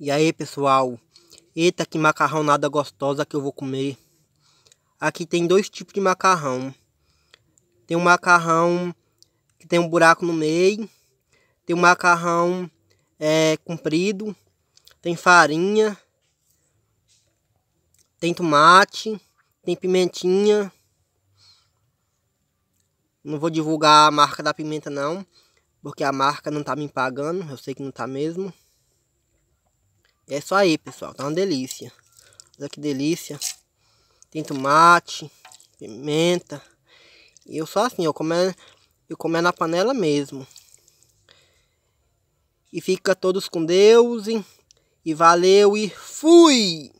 E aí pessoal, eita que macarrão nada gostosa que eu vou comer. Aqui tem dois tipos de macarrão. Tem um macarrão que tem um buraco no meio. Tem um macarrão é, comprido. Tem farinha. Tem tomate. Tem pimentinha. Não vou divulgar a marca da pimenta não. Porque a marca não tá me pagando. Eu sei que não tá mesmo. É só aí, pessoal. Tá uma delícia. Olha que delícia. Tem tomate, pimenta. E eu só assim, eu comer, eu como na panela mesmo. E fica todos com Deus. e valeu e fui!